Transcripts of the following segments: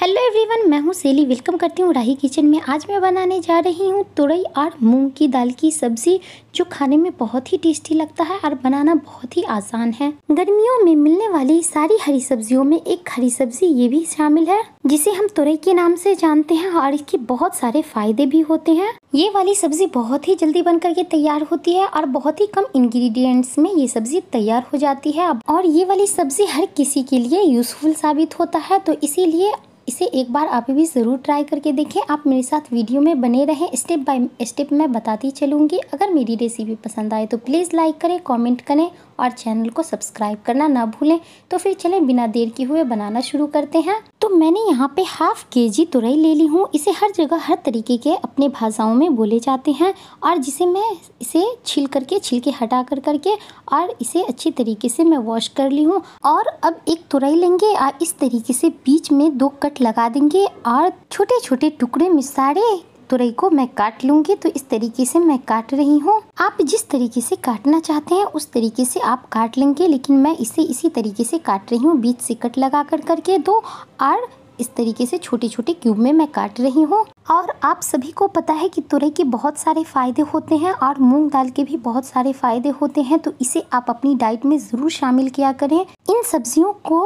hello everyone मैं हूं सेली वेलकम करती हूं राही किचन में आज मैं बनाने जा रही हूं तुरई और मूंग की दाल की सब्ज़ी जो खाने में बहुत ही टेस्टी लगता है और बनाना बहुत ही आसान है गर्मियों में मिलने वाली सारी हरी सब्जियों में एक हरी सब्जी ये भी शामिल है जिसे हम तुरई के नाम से जानते हैं और इसके बहुत सारे फायदे भी होते हैं ये वाली सब्जी बहुत ही जल्दी बन करके तैयार होती है और बहुत ही कम इंग्रेडिएंट्स में ये सब्जी तैयार हो जाती है और ये वाली सब्जी हर किसी के लिए यूजफुल साबित होता है तो इसीलिए इसे एक बार आप भी ज़रूर ट्राई करके देखें आप मेरे साथ वीडियो में बने रहें स्टेप बाय स्टेप मैं बताती चलूँगी अगर मेरी रेसिपी पसंद आए तो प्लीज़ लाइक करें कॉमेंट करें और चैनल को सब्सक्राइब करना ना भूलें तो फिर चलें बिना देर किए हुए बनाना शुरू करते हैं तो मैंने यहाँ पे हाफ के जी तुरई ले ली हूँ इसे हर जगह हर तरीके के अपने भाषाओं में बोले जाते हैं और जिसे मैं इसे छिल करके छिलके हटा कर करके और इसे अच्छी तरीके से मैं वॉश कर ली हूँ और अब एक तुरई लेंगे और इस तरीके से बीच में दो कट लगा देंगे और छोटे छोटे टुकड़े में सारे तुरई को मैं काट लूंगी तो इस तरीके से मैं काट रही हूँ आप जिस तरीके से काटना चाहते हैं उस तरीके से आप काट लेंगे लेकिन मैं इसे इसी तरीके से काट रही हूँ बीच से कट लगा कर करके दो और इस तरीके से छोटे छोटे क्यूब में मैं काट रही हूँ और आप सभी को पता है कि तुरई के बहुत सारे फ़ायदे होते हैं और मूंग दाल के भी बहुत सारे फ़ायदे होते हैं तो इसे आप अपनी डाइट में ज़रूर शामिल किया करें इन सब्जियों को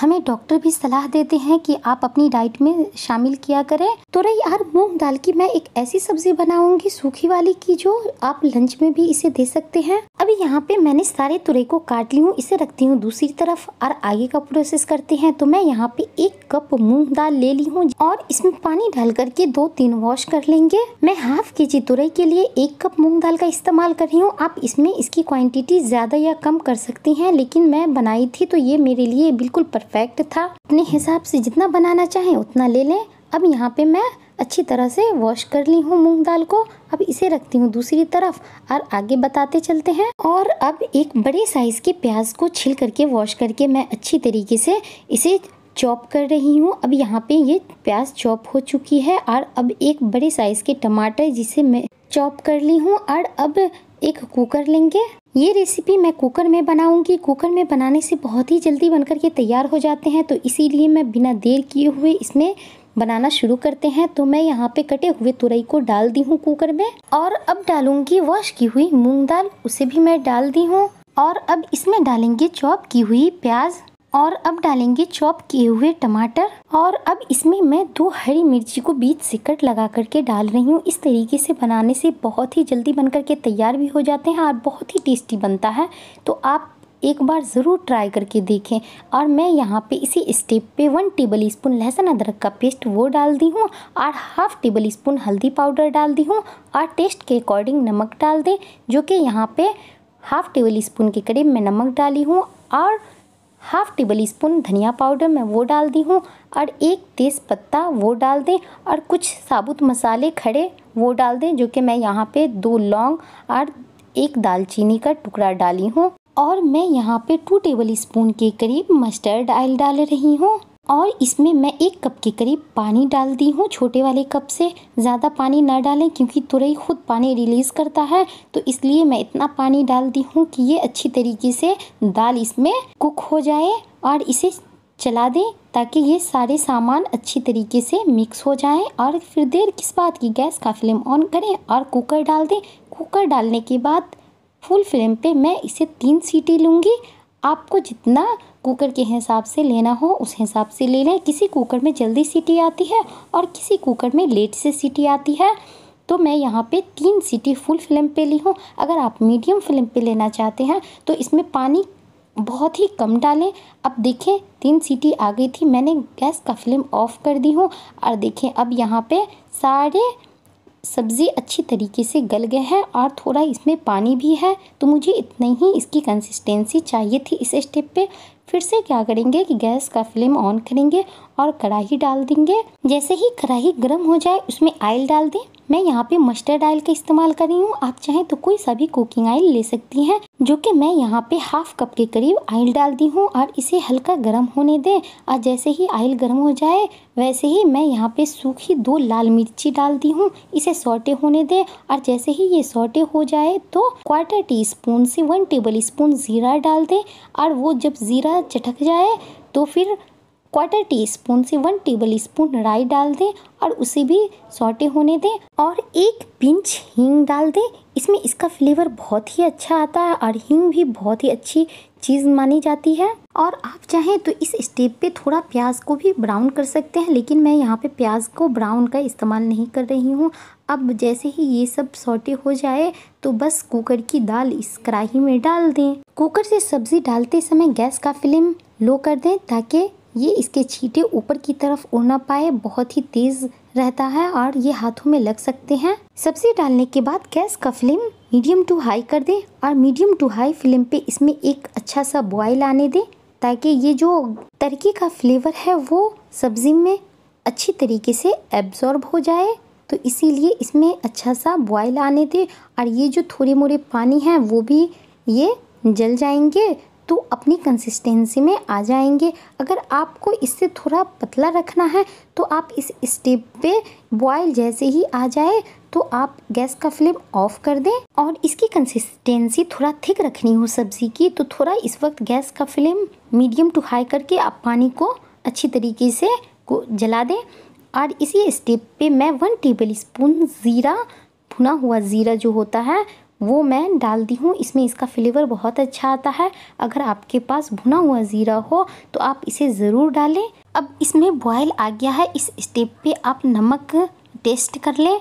हमें डॉक्टर भी सलाह देते हैं कि आप अपनी डाइट में शामिल किया करें तुरई तो और मूंग दाल की मैं एक ऐसी सब्जी बनाऊंगी सूखी वाली की जो आप लंच में भी इसे दे सकते हैं अभी यहाँ पे मैंने सारे तुरई को काट ली हूँ इसे रखती हूँ दूसरी तरफ और आगे का प्रोसेस करते हैं तो मैं यहाँ पे एक कप मूंग दाल ले ली हूँ और इसमें पानी डाल करके दो तीन वॉश कर लेंगे मैं हाफ के जी तुरई के लिए एक कप मूंग दाल का इस्तेमाल कर रही हूँ आप इसमें इसकी क्वान्टिटी ज़्यादा या कम कर सकती है लेकिन मैं बनाई थी तो ये मेरे लिए बिल्कुल परफेक्ट था अपने हिसाब से जितना बनाना चाहें उतना ले लें अब यहाँ पे मैं अच्छी तरह से वॉश कर ली हूँ मूंग दाल को अब इसे रखती हूँ दूसरी तरफ और आगे बताते चलते हैं और अब एक बड़े साइज़ के प्याज को छिल करके वॉश करके मैं अच्छी तरीके से इसे चॉप कर रही हूँ अब यहाँ पे ये प्याज चॉप हो चुकी है और अब एक बड़े साइज़ के टमाटर जिसे मैं चॉप कर ली हूँ और अब एक कुकर लेंगे ये रेसिपी मैं कुकर में बनाऊंगी कुकर में बनाने से बहुत ही जल्दी बनकर के तैयार हो जाते हैं तो इसीलिए मैं बिना देर किए हुए इसमें बनाना शुरू करते हैं तो मैं यहाँ पे कटे हुए तुरई को डाल दी हूँ कुकर में और अब डालूंगी वॉश की हुई मूंग दाल उसे भी मैं डाल दी हूँ और अब इसमें डालेंगे चॉप की हुई प्याज और अब डालेंगे चॉप किए हुए टमाटर और अब इसमें मैं दो हरी मिर्ची को बीच से कट लगा करके डाल रही हूँ इस तरीके से बनाने से बहुत ही जल्दी बन करके तैयार भी हो जाते हैं और बहुत ही टेस्टी बनता है तो आप एक बार ज़रूर ट्राई करके देखें और मैं यहाँ पे इसी स्टेप पे वन टेबल स्पून लहसुन अदरक का पेस्ट वो डाल दी हूँ और half tablespoon powder डाल दी हूँ और टेस्ट के अकॉर्डिंग नमक डाल दें जो कि यहाँ पे हाफ़ टेबल स्पून के करीब मैं नमक डाली हूँ और half tablespoon powder मैं वो डाल दी हूँ और एक तेज़ पत्ता वो डाल दें और कुछ साबुत मसाले खड़े वो डाल दें जो कि मैं यहाँ पे दो लौंग और एक दालचीनी का टुकड़ा डाली हूँ और मैं यहाँ पे टू टेबल स्पून के करीब मस्टर्ड ऑयल डाल रही हूँ और इसमें मैं एक कप के करीब पानी डाल दी हूँ छोटे वाले कप से ज़्यादा पानी ना डालें क्योंकि तुरई खुद पानी रिलीज़ करता है तो इसलिए मैं इतना पानी डाल दी हूँ कि ये अच्छी तरीके से दाल इसमें कुक हो जाए और इसे चला दें ताकि ये सारे सामान अच्छी तरीके से मिक्स हो जाएं और फिर देर किस बात की गैस का फ्लेम ऑन करें और कुकर डाल दें कुकर डालने के बाद फुल फ्लेम पे मैं इसे तीन सीटी लूँगी आपको जितना कुकर के हिसाब से लेना हो उस हिसाब से ले लें किसी कुकर में जल्दी सीटी आती है और किसी कुकर में लेट से सीटी आती है तो मैं यहाँ पे तीन सीटी फुल फ्लेम पे ली हूँ अगर आप मीडियम फ्लेम पे लेना चाहते हैं तो इसमें पानी बहुत ही कम डालें अब देखें तीन सीटी आ गई थी मैंने गैस का फ्लेम ऑफ़ कर दी हूँ और देखें अब यहाँ पे सारे सब्ज़ी अच्छी तरीके से गल गए हैं और थोड़ा इसमें पानी भी है तो मुझे इतना ही इसकी कंसिस्टेंसी चाहिए थी इस स्टेप पे फिर से क्या करेंगे कि गैस का फ्लेम ऑन करेंगे और कढ़ाई डाल देंगे जैसे ही कढ़ाई गर्म हो जाए उसमें आयल डाल दें मैं यहाँ पे मस्टर्ड आयल का इस्तेमाल कर रही हूँ आप चाहें तो कोई सा भी कुकिंग आयल ले सकती हैं जो कि मैं यहाँ पे हाफ कप के करीब आयल डाल दी हूँ और इसे हल्का गर्म होने दें और जैसे ही आयल गर्म हो जाए वैसे ही मैं यहाँ पे सूखी दो लाल मिर्ची डाल दी हूँ इसे सोटे होने दें और जैसे ही ये सोटे हो जाए तो क्वार्टर टी स्पून से वन टेबल स्पून ज़ीरा डाल दें और वो जब ज़ीरा ज़्यादा चटक जाए तो फिर क्वार्टर टी स्पून से वन टेबल स्पून राई डाल दें और उसे भी सॉटे होने दें और एक पिंच हींग डाल दें इसमें इसका फ्लेवर बहुत ही अच्छा आता है और हींग भी बहुत ही अच्छी चीज़ मानी जाती है और आप चाहें तो इस स्टेप पे थोड़ा प्याज को भी ब्राउन कर सकते हैं लेकिन मैं यहाँ पे प्याज को ब्राउन का इस्तेमाल नहीं कर रही हूँ अब जैसे ही ये सब सोटे हो जाए तो बस कुकर की दाल इस कढ़ाही में डाल दें कुकर से सब्ज़ी डालते समय गैस का फ्लेम लो कर दें ताकि ये इसके छींटे ऊपर की तरफ उड़ ना पाए बहुत ही तेज़ रहता है और ये हाथों में लग सकते हैं सब्जी डालने के बाद गैस का फ्लेम मीडियम टू हाई कर दें और मीडियम टू हाई फ्लेम पे इसमें एक अच्छा सा बॉयल आने दें ताकि ये जो तरकी का फ्लेवर है वो सब्ज़ी में अच्छी तरीके से एब्जॉर्ब हो जाए तो इसीलिए इसमें अच्छा सा बॉयल आने दें और ये जो थोड़े मोड़े पानी हैं वो भी ये जल जाएंगे तो अपनी कंसिस्टेंसी में आ जाएंगे अगर आपको इससे थोड़ा पतला रखना है तो आप इस स्टेप पे बॉयल जैसे ही आ जाए तो आप गैस का फ्लेम ऑफ कर दें और इसकी कंसिस्टेंसी थोड़ा थिक रखनी हो सब्ज़ी की तो थोड़ा इस वक्त गैस का फ्लेम मीडियम टू हाई करके आप पानी को अच्छी तरीके से को जला दें और इसी स्टेप पे मैं वन टेबल स्पून ज़ीरा भुना हुआ ज़ीरा जो होता है वो मैं डालती हूँ इसमें इसका फ्लेवर बहुत अच्छा आता है अगर आपके पास भुना हुआ ज़ीरा हो तो आप इसे ज़रूर डालें अब इसमें बॉयल आ गया है इस स्टेप पे आप नमक टेस्ट कर लें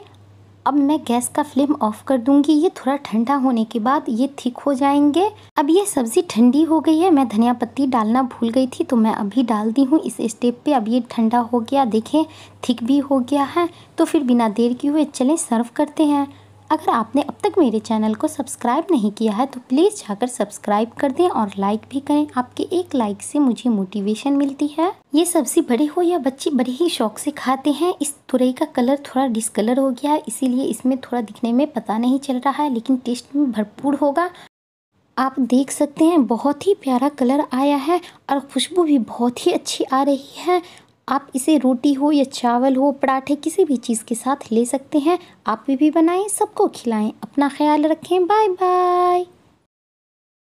अब मैं गैस का फ्लेम ऑफ कर दूंगी ये थोड़ा ठंडा होने के बाद ये थिक हो जाएंगे अब ये सब्ज़ी ठंडी हो गई है मैं धनिया पत्ती डालना भूल गई थी तो मैं अभी डाल दी हूँ इस स्टेप पे अब ये ठंडा हो गया देखें थिक भी हो गया है तो फिर बिना देर किए हुए चलें सर्व करते हैं अगर आपने अब तक मेरे चैनल को सब्सक्राइब नहीं किया है तो प्लीज़ जाकर सब्सक्राइब कर दें और लाइक भी करें आपके एक लाइक से मुझे मोटिवेशन मिलती है ये सब्जी बड़े हो या बच्चे बड़े ही शौक से खाते हैं इस तुरई का कलर थोड़ा डिसकलर हो गया है इसीलिए इसमें थोड़ा दिखने में पता नहीं चल रहा है लेकिन टेस्ट में भरपूर होगा आप देख सकते हैं बहुत ही प्यारा कलर आया है और खुशबू भी बहुत ही अच्छी आ रही है आप इसे रोटी हो या चावल हो पराठे किसी भी चीज़ के साथ ले सकते हैं आप भी, भी बनाएं सबको खिलाएं अपना ख्याल रखें बाय बाय